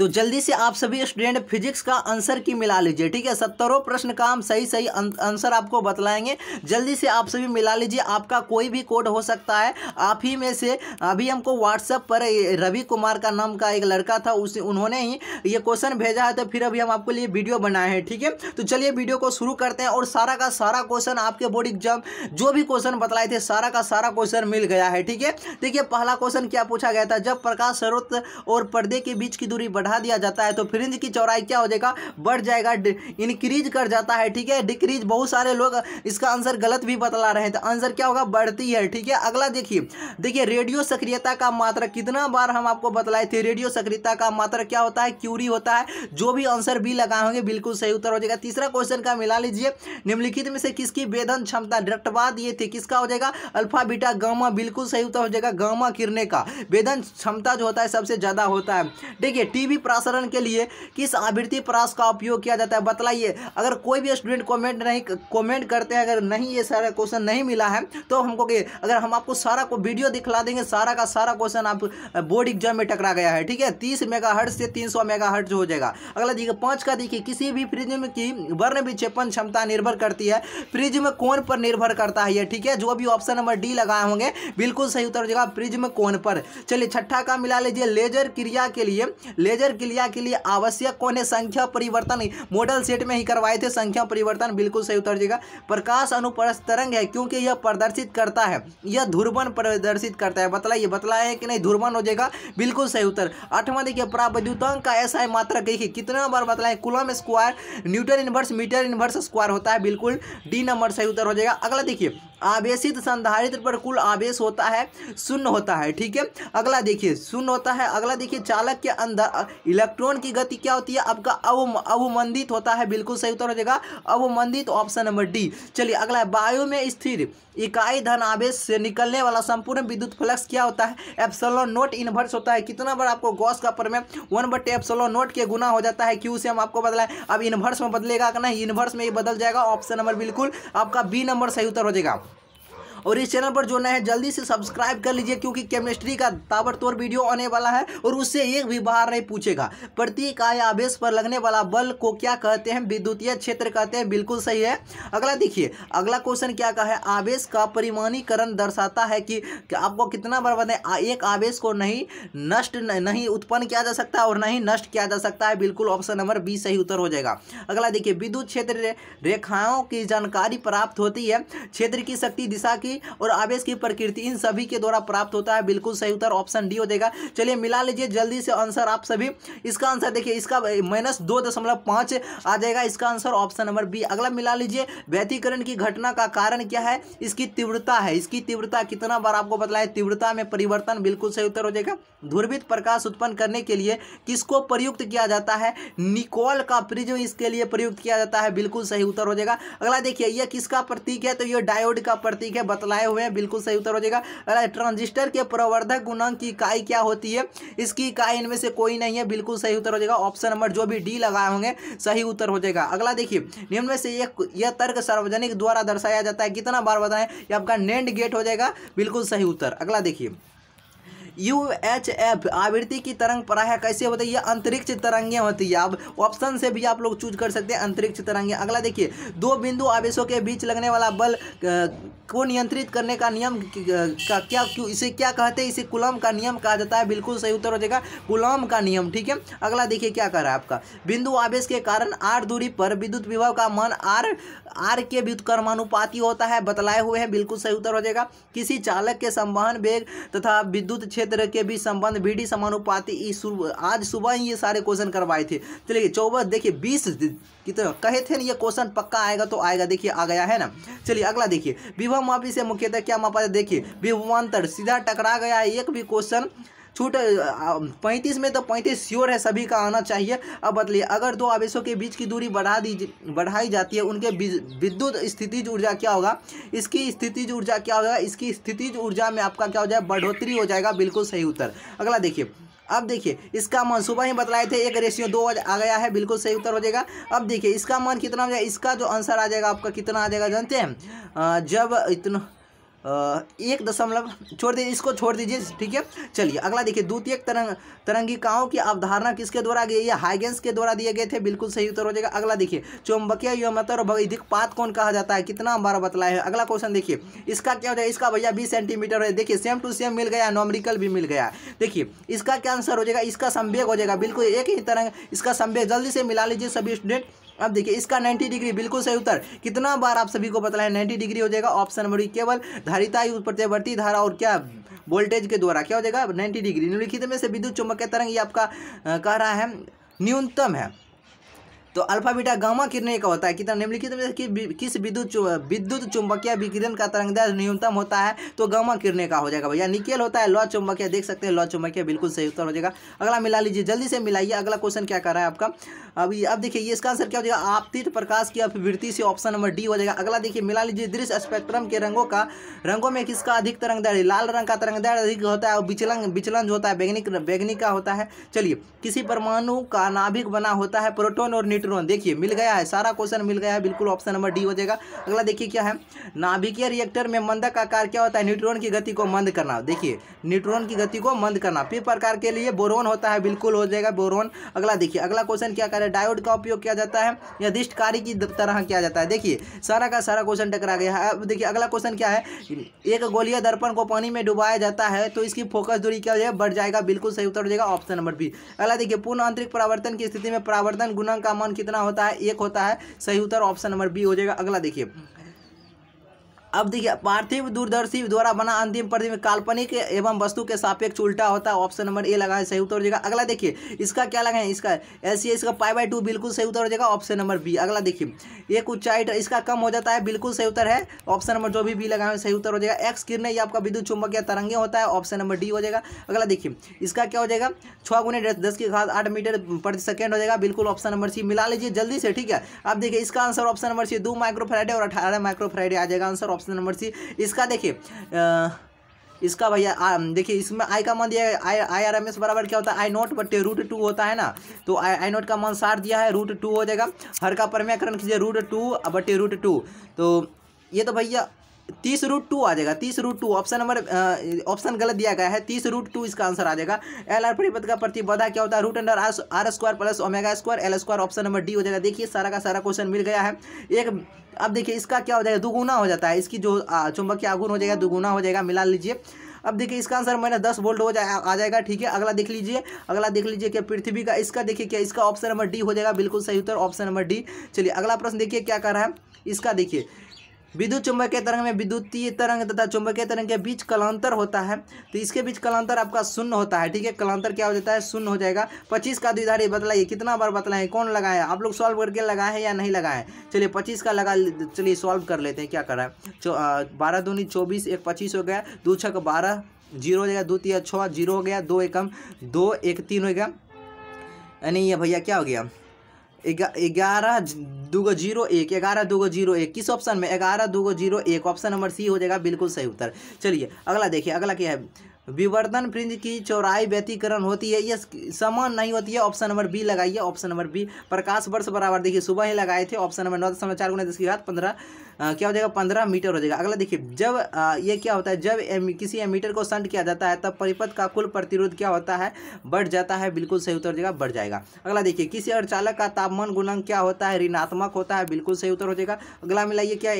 तो जल्दी से आप सभी स्टूडेंट फिजिक्स का आंसर की मिला लीजिए ठीक है सत्तरों प्रश्न का हम सही सही आंसर आपको बतलाएंगे जल्दी से आप सभी मिला लीजिए आपका कोई भी कोड हो सकता है आप ही में से अभी हमको व्हाट्सएप पर रवि कुमार का नाम का एक लड़का था उस उन्होंने ही ये क्वेश्चन भेजा है तो फिर अभी हम आपके लिए वीडियो बनाए हैं ठीक है थीके? तो चलिए वीडियो को शुरू करते हैं और सारा का सारा क्वेश्चन आपके बोर्ड एग्जाम जो भी क्वेश्चन बतलाए थे सारा का सारा क्वेश्चन मिल गया है ठीक है देखिए पहला क्वेश्चन क्या पूछा गया था जब प्रकाश स्रोत और पर्दे के बीच की दूरी बढ़ा बढ़ा दिया जाता है तो फ्रिंज की चौड़ाई क्या हो जाएगा बढ़ जाएगा इंक्रीज कर जाता है ठीक है डिक्रीज बहुत सारे लोग इसका आंसर गलत भी बतला रहे हैं तो आंसर क्या होगा बढ़ती है ठीक है अगला देखिए देखिए रेडियो सक्रियता का मात्रक कितना बार हम आपको बतलाए थे रेडियो सक्रियता का मात्रक क्या होता है क्यूरी होता है जो भी आंसर बी लगाए होंगे बिल्कुल सही उत्तर हो जाएगा तीसरा क्वेश्चन का मिला लीजिए निम्नलिखित में से किसकी वेदन क्षमता डायरेक्टवा ये थे किसका हो जाएगा अल्फा बीटा गामा बिल्कुल सही उत्तर हो जाएगा गामा किरने का वेदन क्षमता जो होता है सबसे ज़्यादा होता है देखिए टीवी भी प्रसारण के लिए किस आवृत्ति प्रास का उपयोग किया जाता है बतलाइए अगर कोई भी स्टूडेंट कमेंट नहीं कमेंट करते हैं अगर नहीं ये सारा क्वेश्चन नहीं मिला है तो हमको कि अगर हम आपको सारा को वीडियो दिखला देंगे सारा का सारा क्वेश्चन आप बोर्ड एग्जाम में टकरा गया है ठीक है तीस मेगा से तीन सौ मेगा हो जाएगा अगला देखिए पाँच का देखिए किसी भी प्रिज्म की वर्ण विक्षेपण क्षमता निर्भर करती है प्रिज्म कौन पर निर्भर करता है ये ठीक है जो भी ऑप्शन नंबर डी लगाए होंगे बिल्कुल सही उत्तर हो जाएगा प्रिज्म कौन पर चलिए छठा का मिला लीजिए लेजर क्रिया के लिए लेजर मेजर क्रिया के लिए आवश्यक कौन है संख्या परिवर्तन मॉडल सेट में ही करवाए थे संख्या परिवर्तन बिल्कुल सही उत्तर जाएगा प्रकाश अनुप्रस्थ तरंग है क्योंकि यह प्रदर्शित करता है यह ध्रुवन प्रदर्शित करता है बतलाइए बतलाया कि नहीं ध्रुवन हो जाएगा बिल्कुल सही उत्तर आठवां देखिए प्रावैद्युतांक का ऐसा है मात्रक देखिए कितना बार बतलाए coulomb square newton inverse metre inverse square होता है बिल्कुल डी नंबर सही उत्तर हो जाएगा अगला देखिए आवेशित संधारित्र पर कुल आवेश होता है शून्य होता है ठीक है अगला देखिए शून्य होता है अगला देखिए चालक के अंदर इलेक्ट्रॉन की गति क्या होती है आपका अवमंदित होता है बिल्कुल सही उत्तर हो जाएगा अवमंदित ऑप्शन नंबर डी चलिए अगला है वायु में स्थिर इकाई धन आवेश से निकलने वाला संपूर्ण विद्युत फ्लक्स क्या होता है एप्सलो नोट इन्वर्स होता है कितना बार आपको गॉस का में वन बटे एप्सलो नोट के गुना हो जाता है क्यू से हम आपको बदला है अब इन्वर्स में बदलेगा कि नहीं इन्वर्स में ये बदल जाएगा ऑप्शन नंबर बिल्कुल आपका बी नंबर सही उत्तर हो जाएगा और इस चैनल पर नए हैं जल्दी से सब्सक्राइब कर लीजिए क्योंकि केमिस्ट्री का ताबड़तोड़ वीडियो आने वाला है और उससे एक भी बाहर नहीं पूछेगा प्रतीक आय आवेश पर लगने वाला बल को क्या कहते हैं विद्युतीय क्षेत्र कहते हैं बिल्कुल सही है अगला देखिए अगला क्वेश्चन क्या का है आवेश का परिमाणीकरण दर्शाता है कि आपको कितना बार बताए एक आवेश को नहीं नष्ट नहीं उत्पन्न किया जा सकता और नहीं नष्ट किया जा सकता है बिल्कुल ऑप्शन नंबर बी सही उत्तर हो जाएगा अगला देखिए विद्युत क्षेत्र रेखाओं की जानकारी प्राप्त होती है क्षेत्र की शक्ति दिशा की की और आवेश की प्रकृति इन सभी के द्वारा प्राप्त होता है बिल्कुल सही उत्तर ऑप्शन डी हो जाएगा चलिए मिला लीजिए जल्दी से आंसर आप सभी इसका आंसर देखिए इसका माइनस दो दशमलव पांच आ जाएगा इसका आंसर ऑप्शन नंबर बी अगला मिला लीजिए व्यतीकरण की घटना का कारण क्या है इसकी तीव्रता है इसकी तीव्रता कितना बार आपको बताया तीव्रता में परिवर्तन बिल्कुल सही उत्तर हो जाएगा ध्रुवित प्रकाश उत्पन्न करने के लिए किसको प्रयुक्त किया जाता है निकोल का प्रिज्म इसके लिए प्रयुक्त किया जाता है बिल्कुल सही उत्तर हो जाएगा अगला देखिए यह किसका प्रतीक है तो यह डायोड का प्रतीक है बतलाए हुए हैं बिल्कुल सही उत्तर हो जाएगा ट्रांजिस्टर के प्रवर्धक गुणांक की इकाई क्या होती है इसकी इकाई इनमें से कोई नहीं है बिल्कुल सही उत्तर हो जाएगा ऑप्शन नंबर जो भी डी लगाए होंगे सही उत्तर हो जाएगा अगला देखिए निम्न में से एक यह तर्क सार्वजनिक द्वारा दर्शाया जाता है कितना बार बताएं ये आपका नेंड गेट हो जाएगा बिल्कुल सही उत्तर अगला देखिए यू एच एफ आवृत्ति की तरंग पराया कैसे होता है ये अंतरिक्ष तरंगे होती है अब ऑप्शन से भी आप लोग चूज कर सकते हैं अंतरिक्ष तरंगे अगला देखिए दो बिंदु आवेशों के बीच लगने वाला बल को नियंत्रित करने का नियम का क्या क्यों इसे क्या कहते हैं इसे कुलम का नियम कहा जाता है बिल्कुल सही उत्तर हो जाएगा कुलम का नियम ठीक है अगला देखिए क्या कर रहा है आपका बिंदु आवेश के कारण आर दूरी पर विद्युत विभव का मान आर आर के विद्युत कर्मानुपाती होता है बतलाए हुए हैं बिल्कुल सही उत्तर हो जाएगा किसी चालक के संवहन वेग तथा विद्युत क्षेत्र क्षेत्र के बीच संबंध बी डी समानुपाति आज सुबह ही ये सारे क्वेश्चन करवाए थे चलिए तो चौबीस देखिए बीस कितना कहे थे ना ये क्वेश्चन पक्का आएगा तो आएगा देखिए आ गया है ना चलिए अगला देखिए विभव मापी से मुख्यतः क्या मापा देखिए विभवान्तर सीधा टकरा गया है एक भी क्वेश्चन छूट पैंतीस में तो पैंतीस श्योर है सभी का आना चाहिए अब बदलिए अगर दो आवेशों के बीच की दूरी बढ़ा दी बढ़ाई जाती है उनके विद्युत स्थितिज ऊर्जा क्या होगा इसकी स्थिति ऊर्जा क्या होगा इसकी स्थितिज ऊर्जा में आपका क्या हो जाए बढ़ोतरी हो जाएगा बिल्कुल सही उत्तर अगला देखिए अब देखिए इसका मन सुबह ही बतलाए थे एक रेशियो दो आ गया है बिल्कुल सही उत्तर हो जाएगा अब देखिए इसका मन कितना हो जाएगा इसका जो आंसर आ जाएगा आपका कितना आ जाएगा जानते हैं जब इतना एक दशमलव छोड़ दीजिए इसको छोड़ दीजिए ठीक है चलिए अगला देखिए द्वितीय तरंग तरंगिकाओं की अवधारणा किसके द्वारा गई है हाइगेंस के द्वारा दिए गए थे बिल्कुल सही उत्तर हो जाएगा अगला देखिए चुंबकीय युमतर और वैधिक पात कौन कहा जाता है कितना बार बतलाया है अगला क्वेश्चन देखिए इसका क्या हो जाएगा इसका भैया बीस सेंटीमीटर है देखिए सेम टू सेम मिल गया नॉमरिकल भी मिल गया देखिए इसका क्या आंसर हो जाएगा इसका संवेग हो जाएगा बिल्कुल एक ही तरंग इसका संवेग जल्दी से मिला लीजिए सभी स्टूडेंट अब देखिए इसका नाइन्टी डिग्री बिल्कुल सही उत्तर कितना बार आप सभी को पता है नाइन्टी डिग्री हो जाएगा ऑप्शन नंबर केवल धारिता प्रत्यवर्ती धारा और क्या वोल्टेज के द्वारा क्या हो जाएगा नाइन्टी डिग्री निम्नलिखित में से विद्युत चुंबकीय तरंग ये आपका आ, कह रहा है न्यूनतम है तो अल्फा बीटा गामा किरण का होता है कितना निम्नलिखित में कि, किस विद्युत विद्युत चुंबकीय विकिरण का तरंगदैर्घ्य न्यूनतम होता है तो गामा किरण का हो जाएगा भैया निकेल होता है लॉ चुंबकीय देख सकते हैं लॉ चुंबकीय बिल्कुल सही उत्तर हो जाएगा अगला मिला लीजिए जल्दी से मिलाइए अगला क्वेश्चन क्या कर रहा है आपका अभी अब देखिए ये इसका आंसर क्या हो जाएगा आपतित प्रकाश की अभिवृत्ति से ऑप्शन नंबर डी हो जाएगा अगला देखिए मिला लीजिए दृश्य स्पेक्ट्रम के रंगों का रंगों में किसका अधिक तरंगदैर्य लाल रंग का तरंगदार अधिक होता है और विचलन विचलन जो होता है बैगनी बैगनी का होता है चलिए किसी परमाणु का नाभिक बना होता है प्रोटोन और न्यूट्रॉन देखिए मिल गया है सारा क्वेश्चन मिल गया है बिल्कुल ऑप्शन नंबर डी हो जाएगा अगला देखिए क्या है नाभिकीय रिएक्टर में मंदक आकार क्या होता है न्यूट्रॉन की गति को मंद करना देखिए न्यूट्रॉन की गति को मंद करना फिर प्रकार के लिए बोरोन होता है बिल्कुल हो जाएगा बोरोन अगला देखिए अगला क्वेश्चन क्या कर है डायोड का उपयोग किया जाता है या दिष्ट कार्य की तरह किया जाता है देखिए सारा का सारा क्वेश्चन टकरा गया है अब देखिए अगला क्वेश्चन क्या है एक गोलीय दर्पण को पानी में डुबाया जाता है तो इसकी फोकस दूरी क्या हो जाएगा बढ़ जाएगा बिल्कुल सही उत्तर हो जाएगा ऑप्शन नंबर बी अगला देखिए पूर्ण आंतरिक परावर्तन की स्थिति में परावर्तन गुणा का मान कितना होता है एक होता है सही उत्तर ऑप्शन नंबर बी हो जाएगा अगला देखिए अब देखिए पार्थिव दूरदर्शी द्वारा बना अंतिम प्रतिम काल्पनिक एवं वस्तु के सापेक्ष उल्टा होता है ऑप्शन नंबर ए लगाएं सही उत्तर हो जाएगा अगला देखिए इसका क्या लगाएं इसका ऐसी सी इसका पाई बाई टू बिल्कुल सही उत्तर हो जाएगा ऑप्शन नंबर बी अगला देखिए एक ऊंचाई इसका कम हो जाता है बिल्कुल सही उत्तर है ऑप्शन नंबर जो भी बी लगाए सही उत्तर हो जाएगा एक्स किरण या आपका विद्युत चुंबक या तरंगे होता है ऑप्शन नंबर डी हो जाएगा अगला देखिए इसका क्या हो जाएगा छः गुने दस की घात आठ मीटर प्रति सेकेंड हो जाएगा बिल्कुल ऑप्शन नंबर सी मिला लीजिए जल्दी से ठीक है अब देखिए इसका आंसर ऑप्शन नंबर सी दो माइक्रोफ्राइडे और अठारह माइक्रोफ्राइडे आ जाएगा आंसर ऑप्शन नंबर सी इसका देखिए इसका भैया देखिए इसमें आई का मान दिया है I I R M S बराबर क्या होता है I naught but root two होता है ना तो आई आई नोट का मान सार दिया है रूट टू हो जाएगा हर का परमयाकरण कीजिए root two but root two तो ये तो भैया तीस रूट टू आ जाएगा तीस root two option number option गलत दिया गया है तीस रूट टू इसका आंसर आ जाएगा एल आर परिपथ का प्रतिबद्धा क्या होता है root under R R square plus omega square L square option number D हो जाएगा देखिए सारा का सारा क्वेश्चन मिल गया है एक अब देखिए इसका क्या हो जाएगा दुगुना हो जाता है इसकी जो चुंबक आगुन हो जाएगा दुगुना हो जाएगा मिला लीजिए अब देखिए इसका आंसर माइनस दस वोल्ट हो जाए आ जाएगा ठीक है अगला देख लीजिए अगला देख लीजिए क्या पृथ्वी का इसका देखिए क्या इसका ऑप्शन नंबर डी हो जाएगा बिल्कुल सही उत्तर ऑप्शन नंबर डी चलिए अगला प्रश्न देखिए क्या कर रहा है इसका देखिए विद्युत चुंबकीय तरंग में विद्युतीय तरंग तथा चुंबकीय तरंग के बीच कलांतर होता है तो इसके बीच कलांतर आपका शून्य होता है ठीक है कलांतर क्या हो जाता है शून्य हो जाएगा पच्चीस का द्विधारी बतलाइए कितना बार बतलाए कौन लगाया आप लोग सॉल्व करके लगाए हैं या नहीं लगाए चलिए पच्चीस का लगा चलिए सॉल्व कर लेते हैं क्या करा है बारह दूनी चौबीस एक पच्चीस हो गया दो छक बारह जीरो हो जाएगा दो तीन छः जीरो हो गया दो एकम दो एक तीन हो गया यानी ये भैया क्या हो गया ग्यारह दूगो जीरो एक ग्यारह दूगो जीरो एक किस ऑप्शन में ग्यारह दूगो जीरो एक ऑप्शन नंबर सी हो जाएगा बिल्कुल सही उत्तर चलिए अगला देखिए अगला क्या है विवर्धन फ्रिंज की चौराई व्यतीकरण होती है ये समान नहीं होती है ऑप्शन नंबर बी लगाइए ऑप्शन नंबर बी प्रकाश वर्ष बराबर देखिए सुबह ही लगाए थे ऑप्शन नंबर नौ दशमलव चार गुना दस की बाद पंद्रह क्या हो जाएगा पंद्रह मीटर हो जाएगा अगला देखिए जब आ, ये क्या होता है जब एम, किसी एमीटर को संट किया जाता है तब परिपथ का कुल प्रतिरोध क्या होता है बढ़ जाता है बिल्कुल सही उत्तर हो जाएगा बढ़ जाएगा अगला देखिए किसी और चालक का तापमान गुणांक क्या होता है ऋणात्मक होता है बिल्कुल सही उत्तर हो जाएगा अगला मिलाइए क्या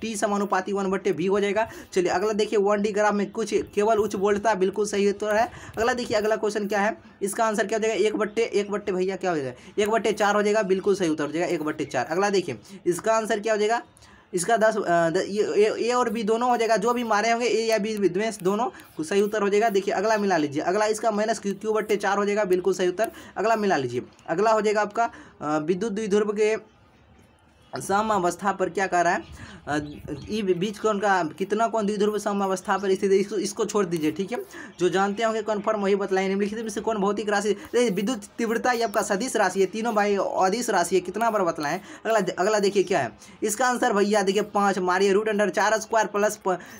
टी समानुपाती वन बट्टे भी हो जाएगा चलिए अगला देखिए वन डी ग्राफ में कुछ केवल उच्च बोल्ट देता है बिल्कुल सही उत्तर तो है अगला देखिए अगला क्वेश्चन क्या है इसका आंसर क्या हो जाएगा एक बट्टे एक बट्टे भैया क्या हो जाएगा एक बट्टे चार हो जाएगा बिल्कुल सही उत्तर हो जाएगा एक बट्टे चार अगला देखिए इसका आंसर क्या हो जाएगा इसका दस ये ए और बी दोनों हो जाएगा जो भी मारे होंगे ए या बी विध्वेंस दोनों सही उत्तर हो जाएगा देखिए अगला मिला लीजिए अगला इसका माइनस क्यू क्यू बट्टे चार हो जाएगा बिल्कुल सही उत्तर अगला मिला लीजिए अगला हो जाएगा आपका विद्युत द्विध्रुव के सम अवस्था पर क्या कर रहा है बीच कौन का कितना कौन द्विध्रुव सम अवस्था पर स्थित है इसको इसको छोड़ दीजिए ठीक है जो जानते होंगे कन्फर्म वही बतलाए निम्नलिखित में से कौन भौतिक राशि विद्युत तीव्रता ये आपका सदिश राशि है तीनों भाई अधिस राशि है कितना बार बतलाएं अगला अगला देखिए क्या है इसका आंसर भैया देखिए पाँच मारिए रूट अंडर चार स्क्वायर प्लस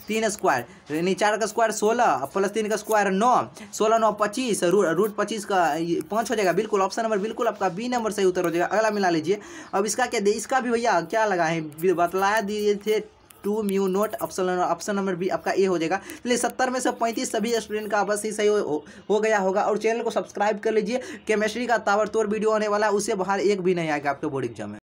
तीन स्क्वायर यानी चार का स्क्वायर सोलह प्लस तीन का स्क्वायर नौ सोलह नौ पच्चीस रूट पच्चीस का पाँच हो जाएगा बिल्कुल ऑप्शन नंबर बिल्कुल आपका बी नंबर सही उत्तर हो जाएगा अगला मिला लीजिए अब इसका क्या इसका भी भैया भैया क्या लगा है बतला दिए थे two mu naught option option number B आपका ए हो जाएगा चलिए सत्तर में से पैंतीस सभी स्टूडेंट का आपस ही सही हो, हो, हो गया होगा और चैनल को सब्सक्राइब कर लीजिए केमिस्ट्री का ताबड़तोड़ वीडियो आने वाला है उससे बाहर एक भी नहीं आएगा आपके बोर्ड एग्जाम में